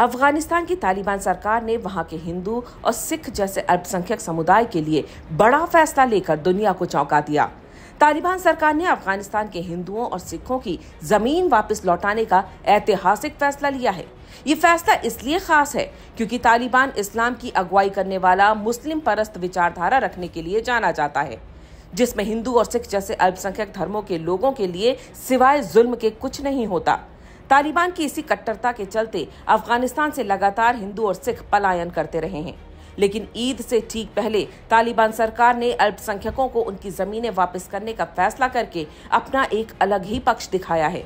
अफगानिस्तान की तालिबान सरकार ने वहां के हिंदू और सिख जैसे अल्पसंख्यक समुदाय के लिए बड़ा फैसला लेकर दुनिया को चौंका दिया तालिबान सरकार ने अफगानिस्तान के हिंदुओं और सिखों की जमीन वापस लौटाने का ऐतिहासिक फैसला लिया है ये फैसला इसलिए खास है क्योंकि तालिबान इस्लाम की अगुवाई करने वाला मुस्लिम परस्त विचारधारा रखने के लिए जाना जाता है जिसमें हिंदू और सिख जैसे अल्पसंख्यक धर्मों के लोगों के लिए सिवाय जुल्म के कुछ नहीं होता तालिबान की इसी कट्टरता के चलते अफगानिस्तान से लगातार हिंदू और सिख पलायन करते रहे हैं लेकिन ईद से ठीक पहले तालिबान सरकार ने अल्पसंख्यकों को उनकी जमीनें वापस करने का फैसला करके अपना एक अलग ही पक्ष दिखाया है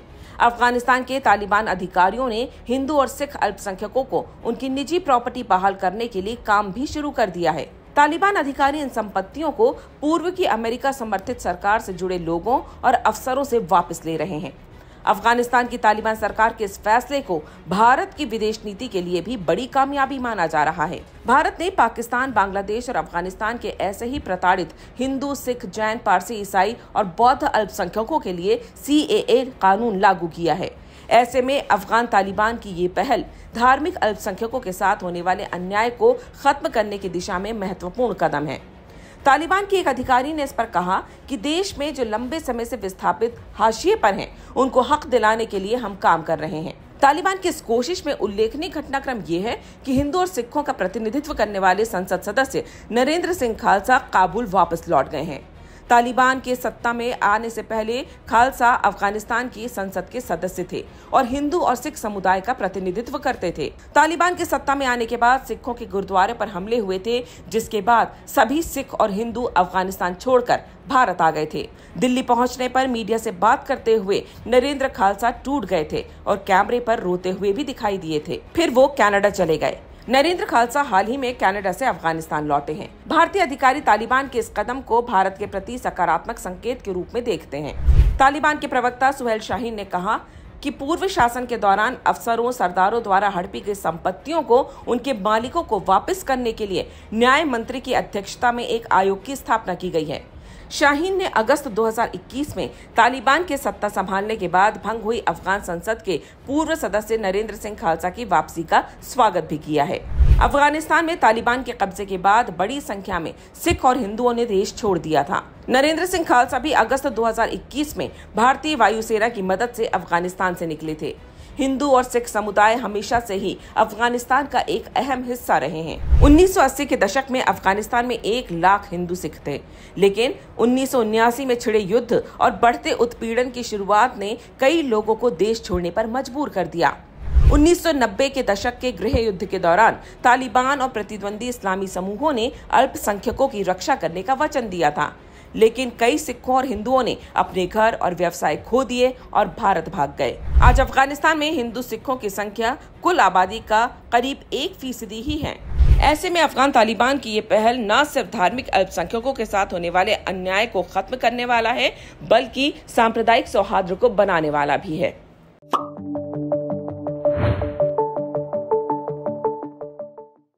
अफगानिस्तान के तालिबान अधिकारियों ने हिंदू और सिख अल्पसंख्यकों को उनकी निजी प्रॉपर्टी बहाल करने के लिए काम भी शुरू कर दिया है तालिबान अधिकारी इन संपत्तियों को पूर्व की अमेरिका समर्थित सरकार से जुड़े लोगों और अफसरों से वापस ले रहे हैं अफगानिस्तान की तालिबान सरकार के इस फैसले को भारत की विदेश नीति के लिए भी बड़ी कामयाबी माना जा रहा है भारत ने पाकिस्तान बांग्लादेश और अफगानिस्तान के ऐसे ही प्रताड़ित हिंदू सिख जैन पारसी ईसाई और बौद्ध अल्पसंख्यकों के लिए सी कानून लागू किया है ऐसे में अफगान तालिबान की ये पहल धार्मिक अल्पसंख्यकों के साथ होने वाले अन्याय को खत्म करने की दिशा में महत्वपूर्ण कदम है तालिबान के एक अधिकारी ने इस पर कहा कि देश में जो लंबे समय से विस्थापित हाशिए पर हैं उनको हक दिलाने के लिए हम काम कर रहे हैं तालिबान की इस कोशिश में उल्लेखनीय घटनाक्रम ये है कि हिंदू और सिखों का प्रतिनिधित्व करने वाले संसद सदस्य नरेंद्र सिंह खालसा काबुल वापस लौट गए हैं तालिबान के सत्ता में आने से पहले खालसा अफगानिस्तान की संसद के सदस्य थे और हिंदू और सिख समुदाय का प्रतिनिधित्व करते थे तालिबान के सत्ता में आने के बाद सिखों के गुरुद्वारे पर हमले हुए थे जिसके बाद सभी सिख और हिंदू अफगानिस्तान छोड़कर भारत आ गए थे दिल्ली पहुंचने पर मीडिया से बात करते हुए नरेंद्र खालसा टूट गए थे और कैमरे पर रोते हुए भी दिखाई दिए थे फिर वो कनाडा चले गए नरेंद्र खालसा हाल ही में कनाडा से अफगानिस्तान लौटे हैं भारतीय अधिकारी तालिबान के इस कदम को भारत के प्रति सकारात्मक संकेत के रूप में देखते हैं तालिबान के प्रवक्ता सुहेल शाहीन ने कहा कि पूर्व शासन के दौरान अफसरों सरदारों द्वारा हड़पी गई संपत्तियों को उनके मालिकों को वापस करने के लिए न्याय मंत्री की अध्यक्षता में एक आयोग की स्थापना की गई है शाहीन ने अगस्त 2021 में तालिबान के सत्ता संभालने के बाद भंग हुई अफगान संसद के पूर्व सदस्य नरेंद्र सिंह खालसा की वापसी का स्वागत भी किया है अफगानिस्तान में तालिबान के कब्जे के बाद बड़ी संख्या में सिख और हिंदुओं ने देश छोड़ दिया था नरेंद्र सिंह खालसा भी अगस्त 2021 में भारतीय वायुसेना की मदद से अफगानिस्तान से निकले थे हिंदू और सिख समुदाय हमेशा से ही अफगानिस्तान का एक अहम हिस्सा रहे हैं 1980 के दशक में अफगानिस्तान में एक लाख हिंदू सिख थे लेकिन उन्नीस में छिड़े युद्ध और बढ़ते उत्पीड़न की शुरुआत ने कई लोगों को देश छोड़ने पर मजबूर कर दिया 1990 के दशक के गृह युद्ध के दौरान तालिबान और प्रतिद्वंदी इस्लामी समूहों ने अल्पसंख्यकों की रक्षा करने का वचन दिया था लेकिन कई सिखों और हिंदुओं ने अपने घर और व्यवसाय खो दिए और भारत भाग गए आज अफगानिस्तान में हिंदू सिखों की संख्या कुल आबादी का करीब एक फीसदी ही है ऐसे में अफगान तालिबान की ये पहल न सिर्फ धार्मिक अल्पसंख्यकों के साथ होने वाले अन्याय को खत्म करने वाला है बल्कि सांप्रदायिक सौहार्द को बनाने वाला भी है